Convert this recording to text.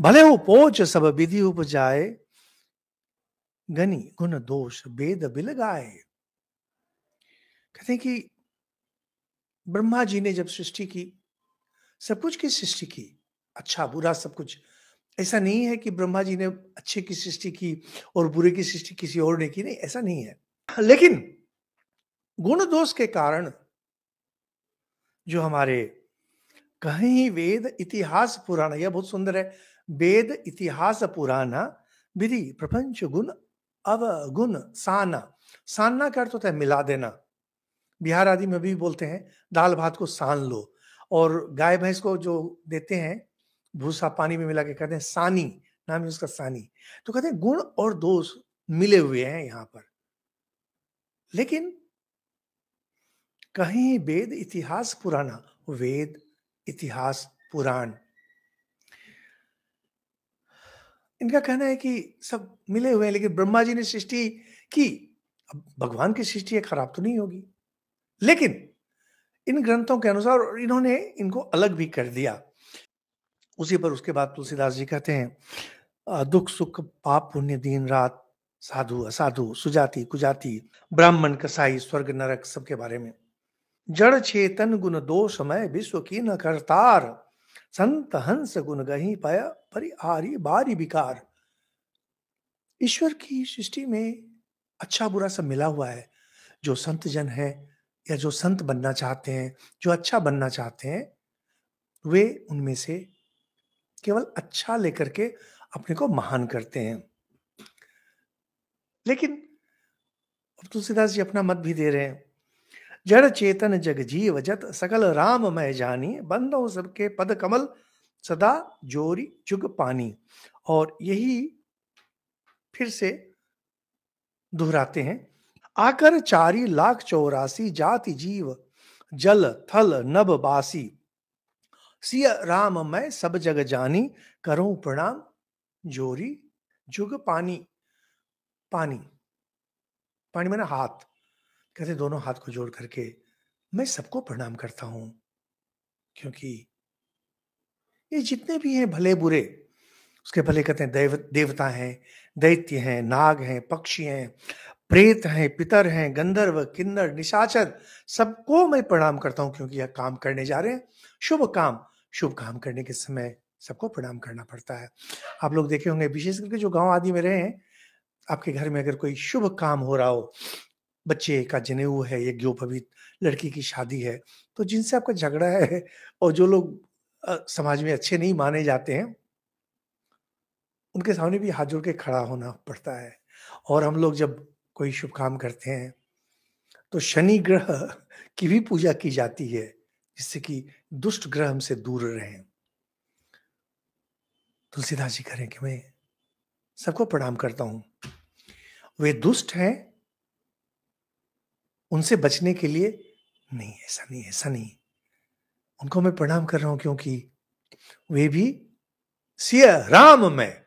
भले हो पोच सब विधि उपजाए गनी गुण दोष वेद बिलगाए कहते हैं कि ब्रह्मा जी ने जब सृष्टि की सब कुछ की सृष्टि की अच्छा बुरा सब कुछ ऐसा नहीं है कि ब्रह्मा जी ने अच्छे की सृष्टि की और बुरे की सृष्टि किसी और ने की नहीं ऐसा नहीं है लेकिन गुण दोष के कारण जो हमारे कहीं वेद इतिहास पुराण यह बहुत सुंदर है वेद इतिहास पुराना विधि प्रपंच गुण अवगुण साना सानना का अर्थ होता है मिला देना बिहार आदि में भी बोलते हैं दाल भात को सान लो और गाय भैंस को जो देते हैं भूसा पानी में मिला के कहते हैं सानी नाम है उसका सानी तो कहते हैं गुण और दोष मिले हुए हैं यहां पर लेकिन कहीं वेद इतिहास पुराना वेद इतिहास पुराण इनका कहना है कि सब मिले हुए हैं लेकिन ब्रह्मा जी ने सृष्टि की अब भगवान की सृष्टि है खराब तो नहीं होगी लेकिन इन ग्रंथों के अनुसार इन्होंने इनको अलग भी कर दिया उसी पर उसके बाद तुलसीदास जी कहते हैं दुख सुख पाप पुण्य दिन रात साधु असाधु सुजाति कुजाति ब्राह्मण कसाई स्वर्ग नरक सबके बारे में जड़ चेतन गुण दोषमय विश्व की न करतार संत हंस गुण गही पया परि आरी बारी विकार ईश्वर की सृष्टि में अच्छा बुरा सब मिला हुआ है जो संत जन है या जो संत बनना चाहते हैं जो अच्छा बनना चाहते हैं वे उनमें से केवल अच्छा लेकर के अपने को महान करते हैं लेकिन अब तुलसीदास जी अपना मत भी दे रहे हैं जड़ चेतन जग जीव जत सकल राम मैं जानी बंदो सबके पद कमल सदा जोरी जुग पानी और यही फिर से दोहराते हैं आकर चारी लाख चौरासी जाति जीव जल थल नब बासी सिय राम मैं सब जग जानी करो प्रणाम जोरी जुग पानी पानी पानी मैंने हाथ कहते दोनों हाथ को जोड़ करके मैं सबको प्रणाम करता हूं क्योंकि ये जितने भी हैं भले बुरे उसके भले कहते हैं देव देवता हैं दैत्य हैं नाग हैं पक्षी हैं प्रेत हैं पितर हैं गंधर्व किन्नर निशाचर सबको मैं प्रणाम करता हूं क्योंकि यह काम करने जा रहे हैं शुभ काम शुभ काम करने के समय सबको प्रणाम करना पड़ता है आप लोग देखे होंगे विशेष करके जो गांव आदि में रहे हैं आपके घर में अगर कोई शुभ काम हो रहा हो बच्चे का जनेऊ है, यज्ञोपवीत लड़की की शादी है, तो जिनसे आपका झगड़ा है और जो लोग समाज में अच्छे नहीं माने जाते हैं उनके सामने भी हाथ जोड़ के खड़ा होना पड़ता है और हम लोग जब कोई शुभ काम करते हैं, तो शनि ग्रह की भी पूजा की जाती है, जिससे कि दुष्ट ग्रह हमसे दूर रहे तुलसीदास जी कह रहे हैं कि मैं सबको प्रणाम करता हूं वे दुष्ट हैं उनसे बचने के लिए नहीं ऐसा नहीं ऐसा नहीं उनको मैं प्रणाम कर रहा हूं क्योंकि वे भी सिया राम में